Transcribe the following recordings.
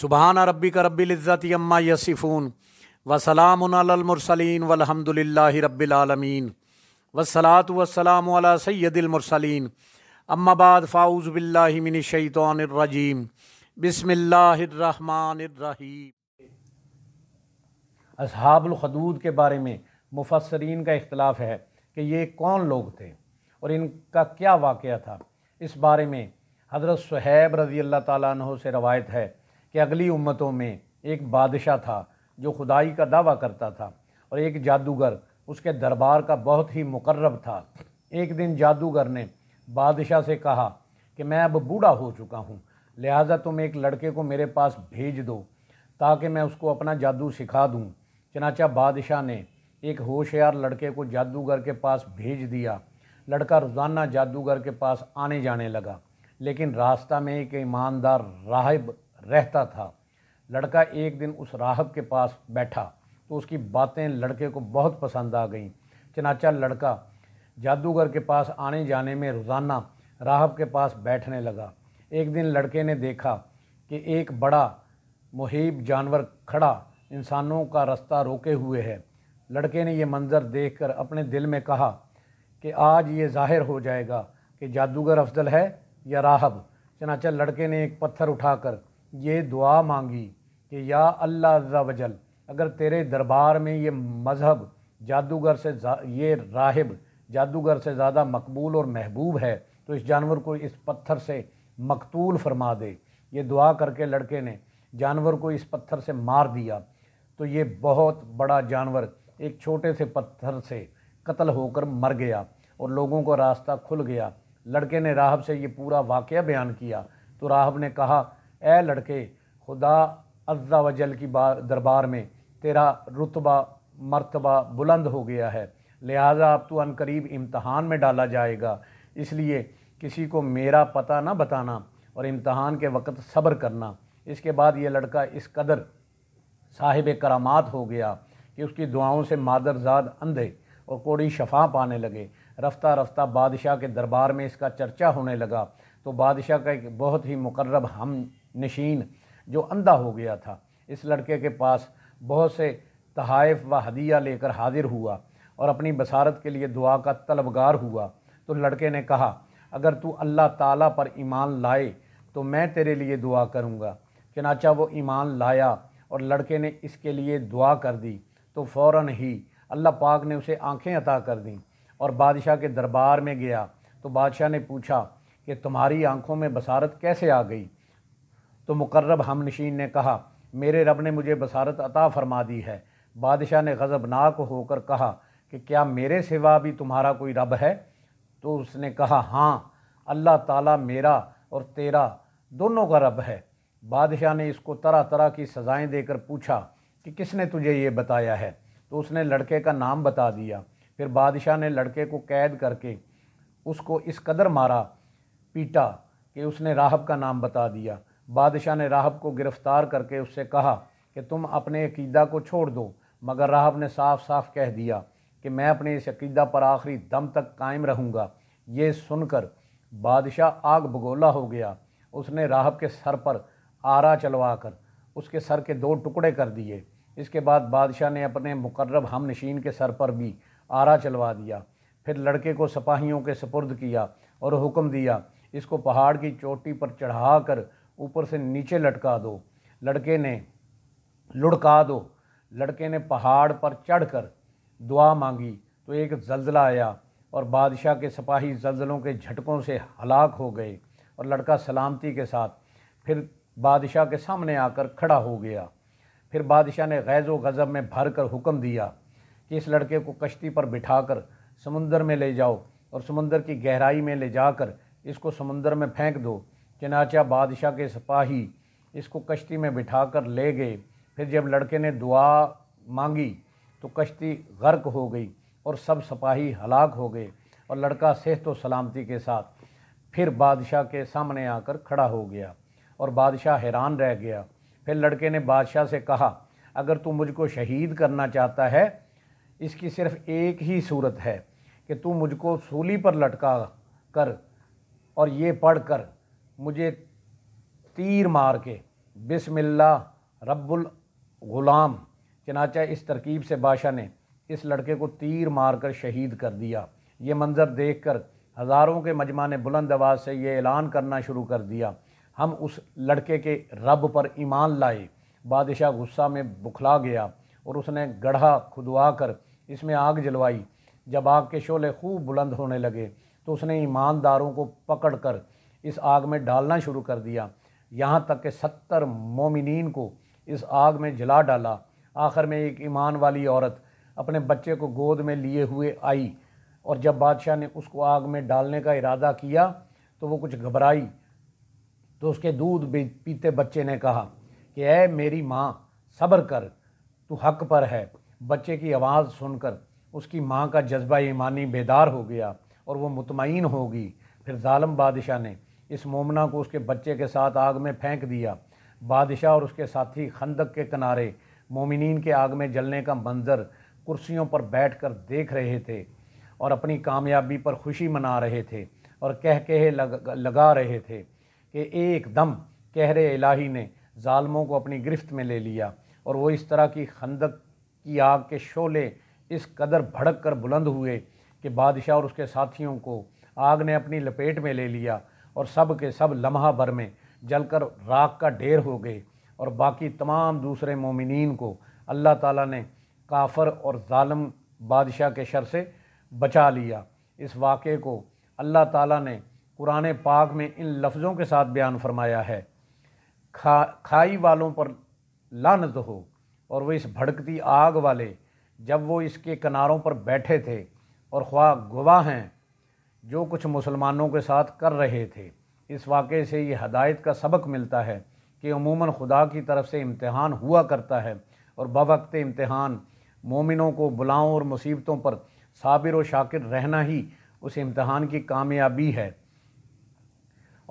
सुबहान रबी का रबीज़त अम्मा यसिफ़ून वसलामसलिन वलहमदिल्ला रबालमीन वसलात वसलाम सैदिलमरसलिन अम्माबाद फ़ाउज़ बिल्लामिनशैतरजीम शैतरजीम असहाबुलखदूद के बारे में मुफसरीन का इख्तलाफ है कि ये कौन लोग थे और इनका क्या वाक़ था इस बारे में हज़रत सहैब रज़ी अल्लाह तह से रवायत है कि अगली उम्मतों में एक बादशाह था जो खुदाई का दावा करता था और एक जादूगर उसके दरबार का बहुत ही मुकर्रब था एक दिन जादूगर ने बादशाह से कहा कि मैं अब बूढ़ा हो चुका हूँ लिहाजा तुम एक लड़के को मेरे पास भेज दो ताकि मैं उसको अपना जादू सिखा दूँ चनाचा बादशाह ने एक होशियार लड़के को जादूगर के पास भेज दिया लड़का रोज़ाना जादूगर के पास आने जाने लगा लेकिन रास्ता में एक ईमानदार राहब रहता था लड़का एक दिन उस राहब के पास बैठा तो उसकी बातें लड़के को बहुत पसंद आ गईं चनाचा लड़का जादूगर के पास आने जाने में रोज़ाना राहब के पास बैठने लगा एक दिन लड़के ने देखा कि एक बड़ा मुहिब जानवर खड़ा इंसानों का रास्ता रोके हुए है लड़के ने यह मंज़र देखकर अपने दिल में कहा कि आज ये जाहिर हो जाएगा कि जादूगर अफजल है या राहब चनाचा लड़के ने एक पत्थर उठाकर ये दुआ मांगी कि या अल्लाह अज्जा वजल अगर तेरे दरबार में ये मज़हब जादूगर से ये राहिब जादूगर से ज़्यादा मकबूल और महबूब है तो इस जानवर को इस पत्थर से मकतूल फरमा दे ये दुआ करके लड़के ने जानवर को इस पत्थर से मार दिया तो ये बहुत बड़ा जानवर एक छोटे से पत्थर से कत्ल होकर मर गया और लोगों को रास्ता खुल गया लड़के ने राहब से ये पूरा वाक़ बयान किया तो राहब ने कहा ए लड़के खुदा अज्जा वजल की दरबार में तेरा रुतबा मरतबा बुलंद हो गया है लिहाजा अब तो अनकरीब इम्तहान में डाला जाएगा इसलिए किसी को मेरा पता ना बताना और इम्तहान के वक़्त सब्र करना इसके बाद ये लड़का इस कदर साहिब करामात हो गया कि उसकी दुआओं से मादरजाद अंधे और कोड़ी शफा पाने लगे रफ्ता रफ्ता बादशाह के दरबार में इसका चर्चा होने लगा तो बादशाह का एक बहुत ही मुकर्रब हम नशीन जो अंधा हो गया था इस लड़के के पास बहुत से तहाइफ व हदिया लेकर हाजिर हुआ और अपनी बसारत के लिए दुआ का तलबगार हुआ तो लड़के ने कहा अगर तू अल्लाह ताला पर ईमान लाए तो मैं तेरे लिए दुआ करूँगा चनाचा वो ईमान लाया और लड़के ने इसके लिए दुआ कर दी तो फ़ौर ही अल्लाह पाक ने उसे आँखें अता कर दी और बादशाह के दरबार में गया तो बादशाह ने पूछा कि तुम्हारी आँखों में बसारत कैसे आ गई तो मुकर्रब नशीन ने कहा मेरे रब ने मुझे बसारत अता फरमा दी है बादशाह ने गज़बनाक होकर कहा कि क्या मेरे सिवा भी तुम्हारा कोई रब है तो उसने कहा हाँ अल्लाह ताला मेरा और तेरा दोनों का रब है बादशाह ने इसको तरह तरह की सज़ाएँ देकर पूछा कि किसने तुझे ये बताया है तो उसने लड़के का नाम बता दिया फिर बादशाह ने लड़के को कैद करके उसको इस कदर मारा पीटा कि उसने राहब का नाम बता दिया बादशाह ने राहब को गिरफ़्तार करके उससे कहा कि तुम अपने अकीदा को छोड़ दो मगर राहब ने साफ साफ कह दिया कि मैं अपने इस अकीदा पर आखिरी दम तक कायम रहूँगा ये सुनकर बादशाह आग भगोला हो गया उसने राहब के सर पर आरा चलवा कर उसके सर के दो टुकड़े कर दिए इसके बाद बादशाह ने अपने मुकर्रब हम नशीन के सर पर भी आरा चलवा दिया फिर लड़के को सिपाहियों के सपुर्द किया और हुक्म दिया इसको पहाड़ की चोटी पर चढ़ा कर ऊपर से नीचे लटका दो लड़के ने लुढ़का दो लड़के ने पहाड़ पर चढ़कर दुआ मांगी तो एक जलजला आया और बादशाह के सिपाही जलजलों के झटकों से हलाक हो गए और लड़का सलामती के साथ फिर बादशाह के सामने आकर खड़ा हो गया फिर बादशाह ने गैज़ व गज़ब में भर कर हुक्म दिया कि इस लड़के को कश्ती पर बिठाकर समुंदर में ले जाओ और समुंदर की गहराई में ले जाकर इसको समुंदर में फेंक दो चनाचा बादशाह के सिपाही इसको कश्ती में बिठा कर ले गए फिर जब लड़के ने दुआ मांगी तो कश्ती गर्क हो गई और सब सिपाही हलाक हो गए और लड़का सेहत व सलामती के साथ फिर बादशाह के सामने आकर खड़ा हो गया और बादशाह हैरान रह गया फिर लड़के ने बादशाह से कहा अगर तू मुझको शहीद करना चाहता है इसकी सिर्फ एक ही सूरत है कि तू मुझको सूली पर लटका कर और ये पढ़ कर मुझे तीर मार के बिसमिल्ला रब्बुल गुलाम चनाचा इस तरकीब से बादशाह ने इस लड़के को तीर मार कर शहीद कर दिया ये मंज़र देख कर हज़ारों के मजमा ने बुलंद आवाज़ से ये ऐलान करना शुरू कर दिया हम उस लड़के के रब पर ईमान लाए बादशाह गुस्सा में बुखला गया और उसने गढ़ा खुदवा कर इसमें आग जलवाई जब आग के शोले खूब बुलंद होने लगे तो उसने ईमानदारों को पकड़ कर इस आग में डालना शुरू कर दिया यहाँ तक कि सत्तर मोमिन को इस आग में जला डाला आखिर में एक ईमान वाली औरत अपने बच्चे को गोद में लिए हुए आई और जब बादशाह ने उसको आग में डालने का इरादा किया तो वो कुछ घबराई तो उसके दूध पीते बच्चे ने कहा कि ऐ मेरी माँ सब्र कर तू हक पर है बच्चे की आवाज़ सुनकर उसकी माँ का जज्बा ईमानी बेदार हो गया और वो मुतमिन होगी फिर ालम बादशाह ने इस मोमना को उसके बच्चे के साथ आग में फेंक दिया बादशाह और उसके साथी खंदक के किनारे मोमिनीन के आग में जलने का मंजर कुर्सियों पर बैठकर देख रहे थे और अपनी कामयाबी पर खुशी मना रहे थे और कह कह लग, लगा रहे थे कि एकदम कहरे इलाही ने ालमों को अपनी गिरफ्त में ले लिया और वो इस तरह की खंदक की आग के शोले इस कदर भड़क कर बुलंद हुए कि बादशाह और उसके साथियों को आग ने अपनी लपेट में ले लिया और सब के सब लम्हा भर में जलकर राख का ढेर हो गए और बाकी तमाम दूसरे मोमिन को अल्लाह ताला ने काफर और ालम बादशाह के शर से बचा लिया इस वाक़े को अल्लाह ताला ने कुरान पाक में इन लफ्ज़ों के साथ बयान फरमाया है खा खाई वालों पर लानत हो और वह इस भड़कती आग वाले जब वो इसके किनारों पर बैठे थे और ख्वा गवाह हैं जो कुछ मुसलमानों के साथ कर रहे थे इस वाक़े से ये हदायत का सबक मिलता है कि अमूमन खुदा की तरफ से इम्तहान हुआ करता है और बवक्त इम्तहान मोमिनों को बुलाओं और मुसीबतों पर साबिर और शाकिर रहना ही उस इम्तहान की कामयाबी है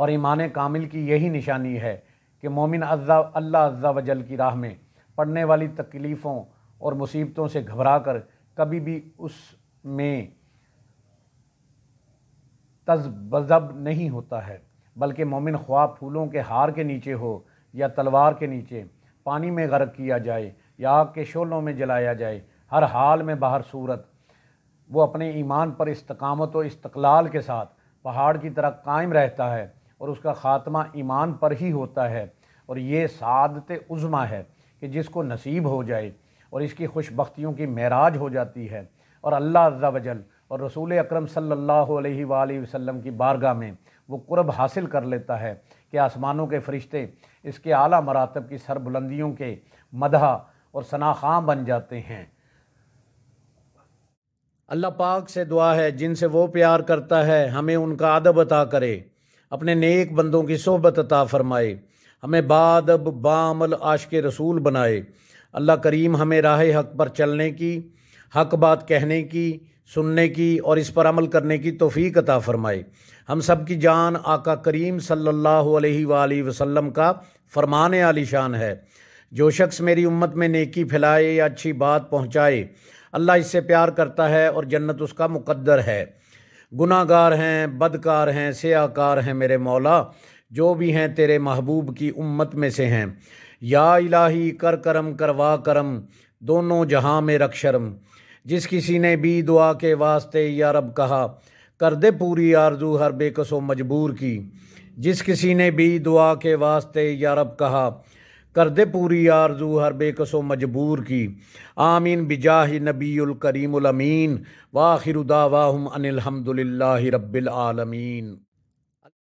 और ईमान कामिल की यही निशानी है कि मोमिन अज्जा अल्लाह अज्जा वजल की राह में पड़ने वाली तकलीफ़ों और मुसीबतों से घबरा कर कभी भी उस में तजब नहीं होता है बल्कि मोमिन ख्वाब फूलों के हार के नीचे हो या तलवार के नीचे पानी में गर्क किया जाए या आग के शोलों में जलाया जाए हर हाल में बाहर सूरत वो अपने ईमान पर इस्तकामत व इस्तलाल के साथ पहाड़ की तरह कायम रहता है और उसका ख़ात्मा ईमान पर ही होता है और ये सादत उज़मा है कि जिसको नसीब हो जाए और इसकी खुशबख्तियों की महराज हो जाती है और अल्लाह अज्जा वजल और रसूल अक्रम सल्लल्लाहु अलैहि वसल्लम की बारगाह में वो क़ुरब हासिल कर लेता है कि आसमानों के फरिश्ते इसके आला मरातब की सरबुलंदियों के मदहा और सनाखां बन जाते हैं अल्लाह पाक से दुआ है जिनसे वो प्यार करता है हमें उनका अदब अता करे अपने नेक बंदों की सोहबत अता फरमाए हमें बादब बामल आश के रसूल बनाए अल्लाह करीम हमें राह हक पर चलने की हक बात कहने की सुनने की और इस पर अमल करने की तोफ़ी अता फ़रमाए हम सब की जान आका करीम सल्लल्लाहु अलैहि सल्ला वसल्लम का फरमान आलिशान है जो शख्स मेरी उम्मत में नेकी फैलाए या अच्छी बात पहुँचाए अल्लाह इससे प्यार करता है और जन्नत उसका मुकद्दर है गुनागार हैं बदकार हैं सयाकार हैं मेरे मौला जो भी हैं तेरे महबूब की उम्मत में से हैं या इलाही कर करम करवा करम दोनों जहाँ में रक्षरम जिस किसी ने भी दुआ के वास्ते या रब कहा कर दे पूरी आरजू हर बेकसो मजबूर की जिस किसी ने भी दुआ के वास्ते या रब कहा कर दे पूरी आरजू हर बेकसो मजबूर की आमीन बिजाह नबील करीमीन वाखिर दावाहम अनिलहमदिल्ला रब्बिल